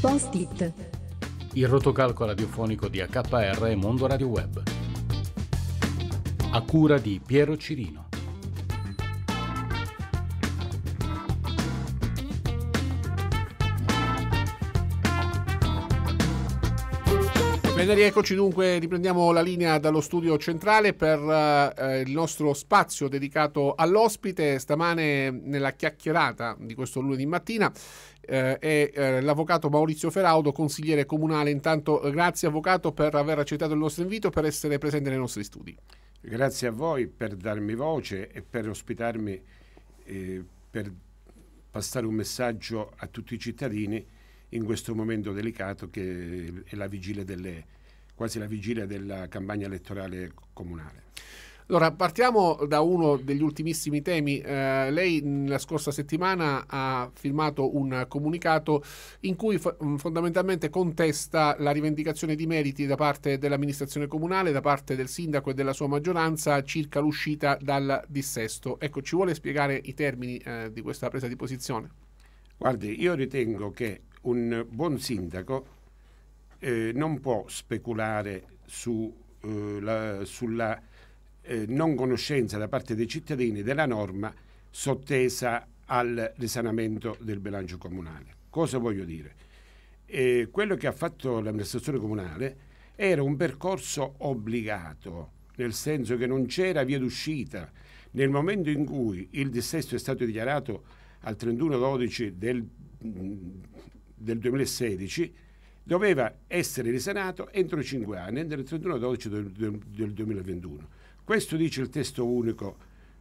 Post-it. Il rotocalco radiofonico di AKR e Mondo Radio Web. A cura di Piero Cirino. Bene, rieccoci dunque, riprendiamo la linea dallo studio centrale per eh, il nostro spazio dedicato all'ospite. Stamane nella chiacchierata di questo lunedì mattina eh, è eh, l'avvocato Maurizio Feraudo, consigliere comunale. Intanto grazie avvocato per aver accettato il nostro invito, e per essere presente nei nostri studi. Grazie a voi per darmi voce e per ospitarmi, eh, per passare un messaggio a tutti i cittadini in questo momento delicato che è la vigilia delle, quasi la vigilia della campagna elettorale comunale. Allora, partiamo da uno degli ultimissimi temi. Eh, lei la scorsa settimana ha firmato un comunicato in cui fo- mm, fondamentalmente contesta la rivendicazione di meriti da parte dell'amministrazione comunale, da parte del sindaco e della sua maggioranza circa l'uscita dal dissesto. Ecco, ci vuole spiegare i termini eh, di questa presa di posizione? Guardi, io ritengo che un buon sindaco eh, non può speculare su, eh, la, sulla eh, non conoscenza da parte dei cittadini della norma sottesa al risanamento del bilancio comunale. Cosa voglio dire? Eh, quello che ha fatto l'amministrazione comunale era un percorso obbligato, nel senso che non c'era via d'uscita. Nel momento in cui il dissesto è stato dichiarato al 31-12 del mm, del 2016 doveva essere risanato entro i 5 anni, entro il 31 12 del 2021. Questo dice il testo unico,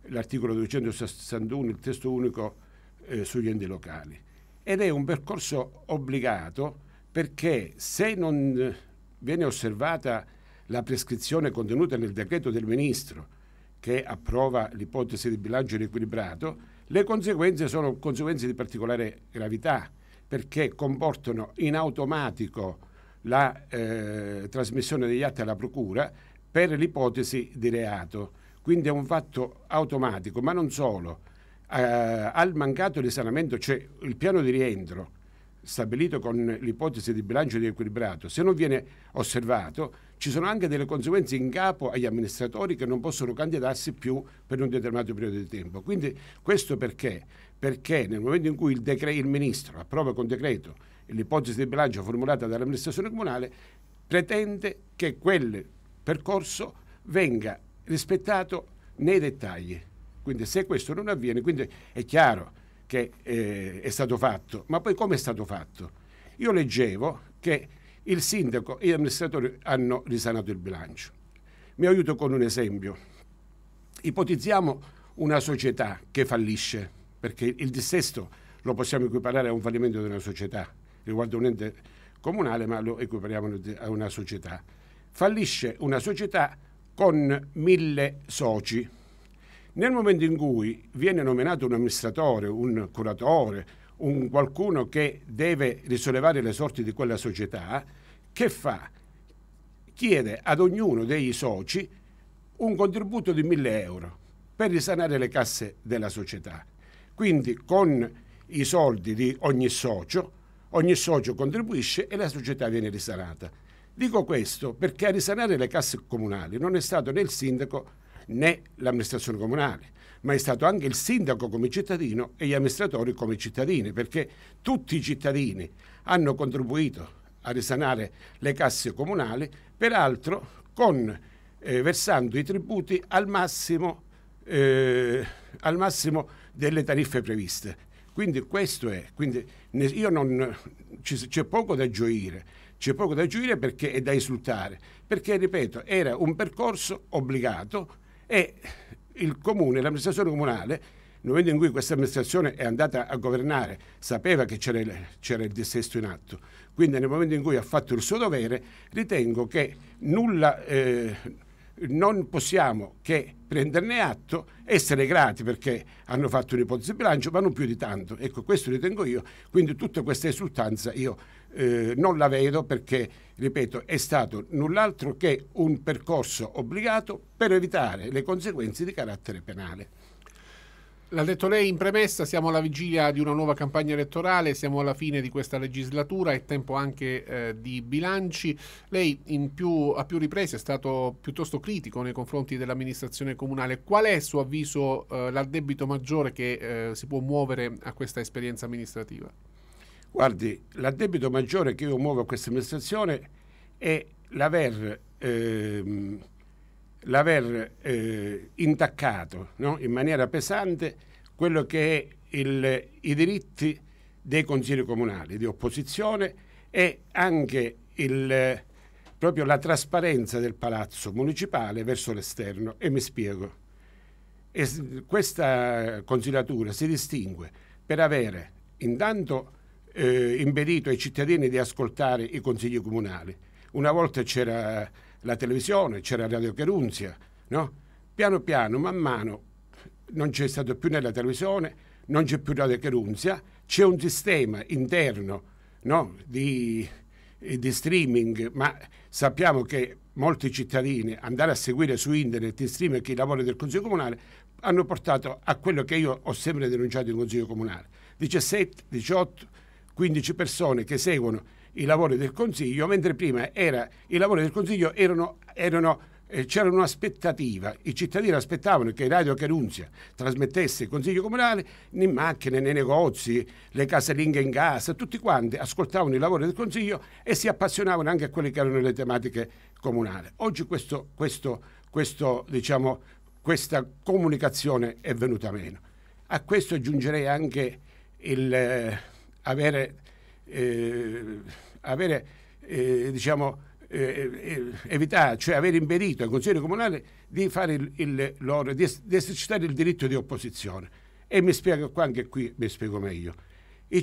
l'articolo 261, il testo unico eh, sugli enti locali. Ed è un percorso obbligato perché se non eh, viene osservata la prescrizione contenuta nel decreto del Ministro che approva l'ipotesi di bilancio riequilibrato, le conseguenze sono conseguenze di particolare gravità perché comportano in automatico la eh, trasmissione degli atti alla procura per l'ipotesi di reato. Quindi è un fatto automatico, ma non solo. Eh, al mancato risanamento, cioè il piano di rientro stabilito con l'ipotesi di bilancio di equilibrato, se non viene osservato, ci sono anche delle conseguenze in capo agli amministratori che non possono candidarsi più per un determinato periodo di tempo. Quindi questo perché? perché nel momento in cui il, decre- il ministro approva con decreto l'ipotesi di bilancio formulata dall'amministrazione comunale, pretende che quel percorso venga rispettato nei dettagli. Quindi se questo non avviene, è chiaro che eh, è stato fatto, ma poi come è stato fatto? Io leggevo che il sindaco e gli amministratori hanno risanato il bilancio. Mi aiuto con un esempio. Ipotizziamo una società che fallisce perché il dissesto lo possiamo equiparare a un fallimento di una società, riguarda un ente comunale, ma lo equipariamo a una società. Fallisce una società con mille soci. Nel momento in cui viene nominato un amministratore, un curatore, un qualcuno che deve risollevare le sorti di quella società, che fa? Chiede ad ognuno dei soci un contributo di 1000 euro per risanare le casse della società. Quindi con i soldi di ogni socio, ogni socio contribuisce e la società viene risanata. Dico questo perché a risanare le casse comunali non è stato né il sindaco né l'amministrazione comunale, ma è stato anche il sindaco come cittadino e gli amministratori come cittadini, perché tutti i cittadini hanno contribuito a risanare le casse comunali, peraltro con, eh, versando i tributi al massimo, eh, al massimo delle tariffe previste. Quindi questo è, quindi non, c'è poco da gioire, c'è poco da gioire perché è da esultare, perché ripeto era un percorso obbligato e il comune, l'amministrazione comunale, nel momento in cui questa amministrazione è andata a governare, sapeva che c'era il, c'era il dissesto in atto, quindi nel momento in cui ha fatto il suo dovere ritengo che nulla... Eh, non possiamo che prenderne atto, essere grati perché hanno fatto un'ipotesi di bilancio, ma non più di tanto. Ecco, questo ritengo io. Quindi tutta questa esultanza io eh, non la vedo perché, ripeto, è stato null'altro che un percorso obbligato per evitare le conseguenze di carattere penale. L'ha detto lei in premessa, siamo alla vigilia di una nuova campagna elettorale, siamo alla fine di questa legislatura, è tempo anche eh, di bilanci. Lei più, a più riprese è stato piuttosto critico nei confronti dell'amministrazione comunale. Qual è, a suo avviso, eh, l'addebito maggiore che eh, si può muovere a questa esperienza amministrativa? Guardi, l'addebito maggiore che io muovo a questa amministrazione è l'aver... Ehm, l'aver eh, intaccato no? in maniera pesante quello che è il, i diritti dei consigli comunali di opposizione e anche il, proprio la trasparenza del palazzo municipale verso l'esterno. E mi spiego. E questa consigliatura si distingue per avere intanto eh, impedito ai cittadini di ascoltare i consigli comunali. Una volta c'era la televisione, c'era Radio Cherunzia, no? Piano piano, man mano, non c'è stato più nella televisione, non c'è più Radio Cherunzia, c'è un sistema interno no? di, di streaming, ma sappiamo che molti cittadini andare a seguire su internet in streaming i lavori del Consiglio Comunale hanno portato a quello che io ho sempre denunciato in Consiglio Comunale. 17, 18, 15 persone che seguono i lavori del Consiglio, mentre prima era, i lavori del Consiglio erano, erano eh, c'era un'aspettativa, i cittadini aspettavano che Radio Carunzia trasmettesse il Consiglio Comunale in macchine, nei negozi, le casalinghe in gas, tutti quanti ascoltavano i lavori del Consiglio e si appassionavano anche a quelle che erano le tematiche comunali. Oggi questo, questo, questo, diciamo, questa comunicazione è venuta meno. A questo aggiungerei anche il eh, avere... Eh, avere, eh, diciamo, eh, eh evitare, cioè avere imperito ai consiglieri comunali di, il, il loro, di, es, di esercitare il diritto di opposizione. E mi spiego qua, anche qui mi spiego meglio. I,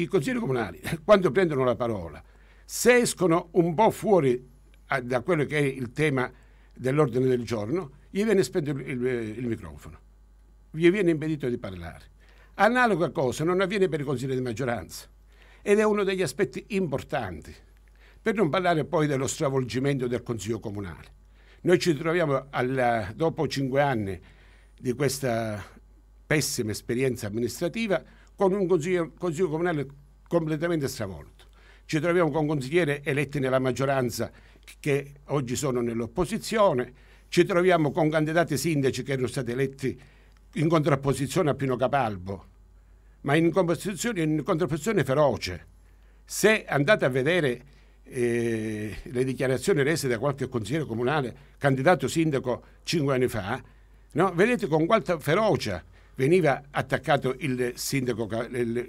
i consiglieri comunali, quando prendono la parola, se escono un po' fuori ah, da quello che è il tema dell'ordine del giorno, gli viene spento il, il, eh, il, microfono, gli viene impedito di parlare. Analoga cosa non avviene per i consigli di maggioranza ed è uno degli aspetti importanti, per non parlare poi dello stravolgimento del Consiglio Comunale. Noi ci troviamo alla, dopo cinque anni di questa pessima esperienza amministrativa con un consiglio, consiglio Comunale completamente stravolto. Ci troviamo con consiglieri eletti nella maggioranza che oggi sono nell'opposizione, ci troviamo con candidati sindaci che erano stati eletti in contrapposizione a Pino Capalbo ma in contrapposizione, in contrapposizione feroce. Se andate a vedere eh, le dichiarazioni rese da qualche consigliere comunale, candidato sindaco cinque anni fa, no? vedete con quanta ferocia veniva attaccato il, sindaco, il,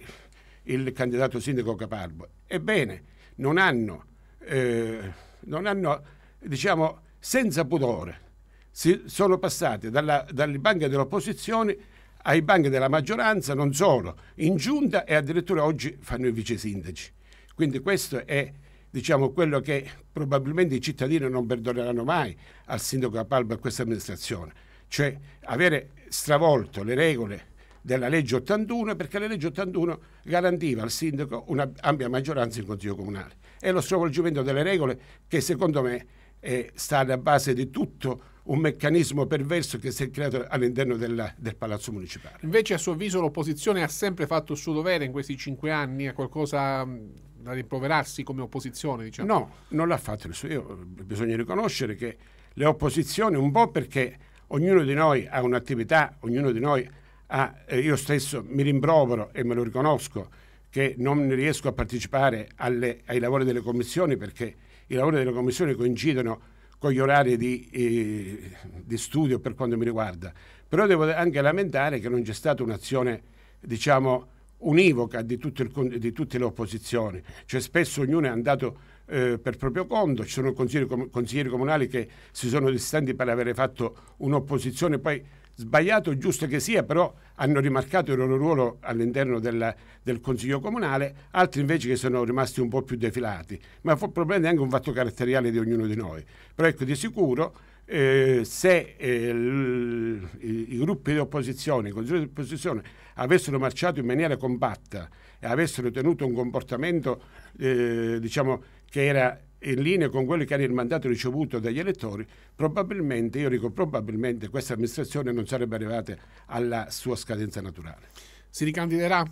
il candidato sindaco Caparbo. Ebbene, non hanno, eh, non hanno diciamo, senza pudore, si sono passate dalla, dalle banche dell'opposizione ai banchi della maggioranza, non solo, in giunta e addirittura oggi fanno i vice sindaci. Quindi questo è diciamo, quello che probabilmente i cittadini non perdoneranno mai al sindaco Capalba e a questa amministrazione, cioè avere stravolto le regole della legge 81 perché la legge 81 garantiva al sindaco un'ampia maggioranza in consiglio comunale. È lo stravolgimento delle regole che secondo me è, sta alla base di tutto un meccanismo perverso che si è creato all'interno della, del palazzo municipale. Invece a suo avviso l'opposizione ha sempre fatto il suo dovere in questi cinque anni, ha qualcosa mm, da rimproverarsi come opposizione? Diciamo. No, non l'ha fatto. Io, bisogna riconoscere che le opposizioni, un po' perché ognuno di noi ha un'attività, ognuno di noi ha, eh, io stesso mi rimprovero e me lo riconosco, che non riesco a partecipare alle, ai lavori delle commissioni perché i lavori delle commissioni coincidono con gli orari di, eh, di, studio per quanto mi riguarda, però devo anche lamentare che non c'è stata un'azione, diciamo, univoca di, il, di, tutte le opposizioni, cioè spesso ognuno è andato eh, per proprio conto, ci sono consiglieri, com consiglieri, comunali che si sono distanti per avere fatto un'opposizione, poi sbagliato giusto che sia, però hanno rimarcato il loro ruolo all'interno del, del, Consiglio Comunale, altri invece che sono rimasti un po' più defilati, ma probabilmente anche un fatto caratteriale di ognuno di noi. Però ecco, di sicuro eh, se eh, l, i, i, gruppi di opposizione, i consiglieri di opposizione avessero marciato in maniera compatta e avessero tenuto un comportamento eh, diciamo, che era in linea con quello che era il mandato ricevuto dagli elettori, probabilmente, io dico probabilmente, questa amministrazione non sarebbe arrivata alla sua scadenza naturale. Si ricandiderà?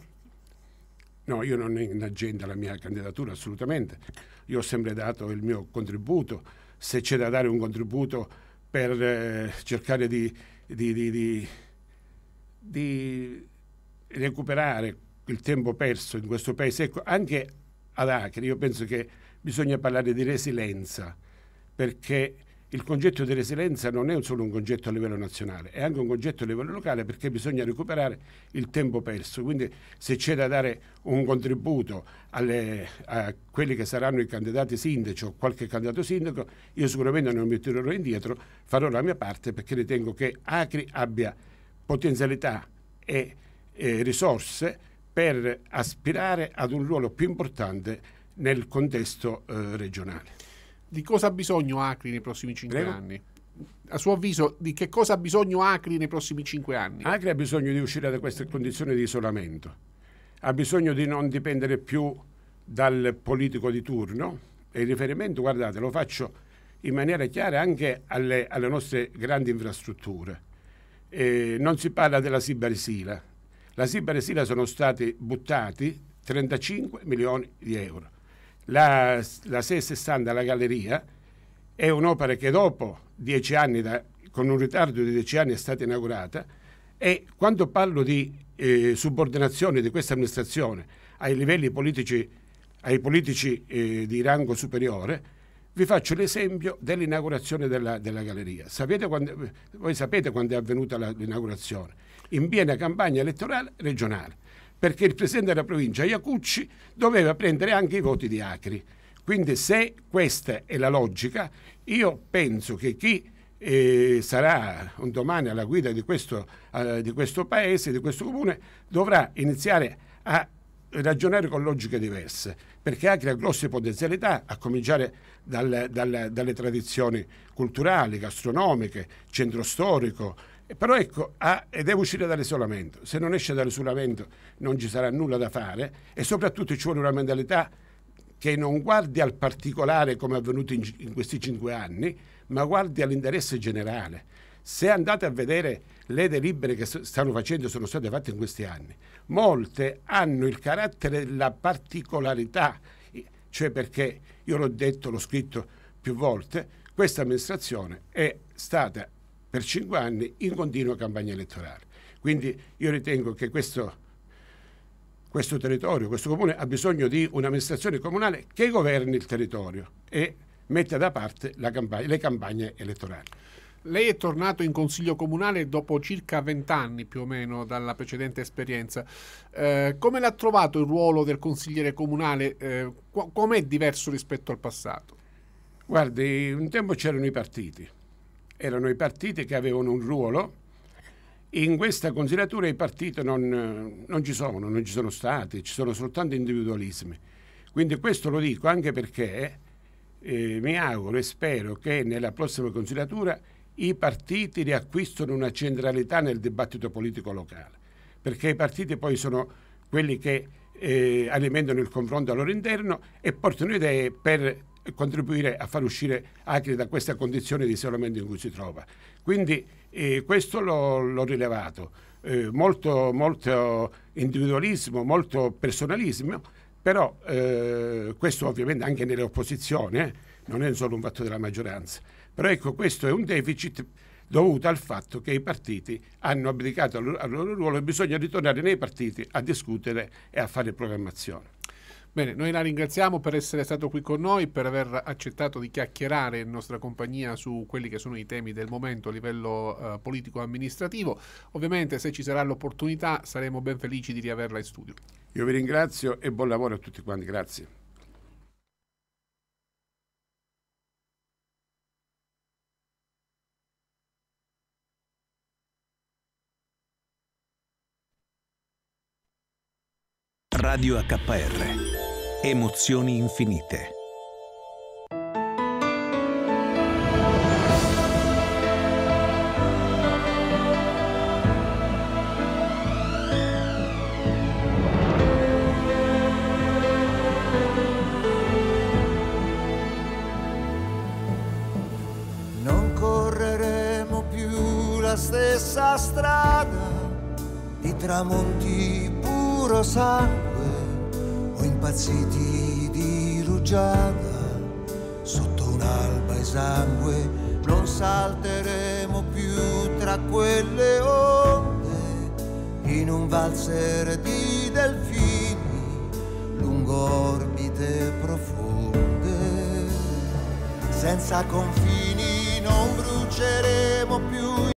No, io non ho in agenda la mia candidatura, assolutamente. Io ho sempre dato il mio contributo, se c'è da dare un contributo per eh, cercare di, di, di, di, recuperare il tempo perso in questo paese, ecco, anche ad Acre, io penso che bisogna parlare di resilienza, perché il concetto di resilienza non è solo un concetto a livello nazionale, è anche un concetto a livello locale perché bisogna recuperare il tempo perso. Quindi se c'è da dare un contributo alle, a quelli che saranno i candidati sindaci o qualche candidato sindaco, io sicuramente non mi tirerò indietro, farò la mia parte perché ritengo che Acri abbia potenzialità e, e risorse per aspirare ad un ruolo più importante nel contesto eh, regionale. Di cosa ha bisogno Acri nei prossimi cinque Prego. anni? a suo avviso di che cosa ha bisogno Acri nei prossimi cinque anni? Acri ha bisogno di uscire da queste condizioni di isolamento, ha bisogno di non dipendere più dal politico di turno e il riferimento, guardate, lo faccio in maniera chiara anche alle, alle nostre grandi infrastrutture. Eh, non si parla della Sibaresila. La Sibaresila sono stati buttati 35 milioni di euro la, la 660 alla galleria è un'opera che dopo dieci anni, da, con un ritardo di dieci anni, è stata inaugurata e quando parlo di eh, subordinazione di questa amministrazione ai livelli politici, ai politici eh, di rango superiore, vi faccio l'esempio dell'inaugurazione della, della, galleria. Sapete quando, voi sapete quando è avvenuta l'inaugurazione? In piena campagna elettorale regionale perché il presidente della provincia Iacucci doveva prendere anche i voti di Acri. Quindi se questa è la logica, io penso che chi eh, sarà un domani alla guida di questo, eh, di questo paese, di questo comune, dovrà iniziare a ragionare con logiche diverse, perché Acri ha grosse potenzialità, a cominciare dal, dal, dalle tradizioni culturali, gastronomiche, centro storico, però ecco, ha, deve uscire dall'isolamento. Se non esce dall'isolamento non ci sarà nulla da fare e soprattutto ci vuole una mentalità che non guardi al particolare come è avvenuto in, in questi cinque anni, ma guardi all'interesse generale. Se andate a vedere le delibere che stanno facendo sono state fatte in questi anni, molte hanno il carattere della particolarità, cioè perché io l'ho detto, l'ho scritto più volte, questa amministrazione è stata per cinque anni in continua campagna elettorale. Quindi io ritengo che questo, questo territorio, questo comune ha bisogno di un'amministrazione comunale che governi il territorio e metta da parte campagna, le campagne elettorali. Lei è tornato in consiglio comunale dopo circa vent'anni più o meno dalla precedente esperienza. Eh, come l'ha trovato il ruolo del consigliere comunale? Eh, Com'è diverso rispetto al passato? Guardi, un tempo c'erano i partiti, erano i partiti che avevano un ruolo. In questa consigliatura i partiti non, non, ci sono, non ci sono stati, ci sono soltanto individualismi. Quindi questo lo dico anche perché eh, mi auguro e spero che nella prossima consigliatura i partiti riacquistino una centralità nel dibattito politico locale, perché i partiti poi sono quelli che eh, alimentano il confronto al loro interno e portano idee per contribuire a far uscire Acri da questa condizione di isolamento in cui si trova. Quindi eh, questo l'ho, rilevato, eh, molto, molto, individualismo, molto personalismo, però eh, questo ovviamente anche nelle opposizioni, eh, non è solo un fatto della maggioranza, però ecco questo è un deficit dovuto al fatto che i partiti hanno abdicato al loro ruolo e bisogna ritornare nei partiti a discutere e a fare programmazione. Bene, noi la ringraziamo per essere stato qui con noi, per aver accettato di chiacchierare in nostra compagnia su quelli che sono i temi del momento a livello eh, politico-amministrativo. Ovviamente se ci sarà l'opportunità saremo ben felici di riaverla in studio. Io vi ringrazio e buon lavoro a tutti quanti, grazie. Radio AKR Emozioni infinite. Non correremo più la stessa strada di tramonti puro sangue impazziti di rugiada, sotto un'alba esangue non salteremo più tra quelle onde, in un valzer di delfini lungo orbite profonde, senza confini non bruceremo più.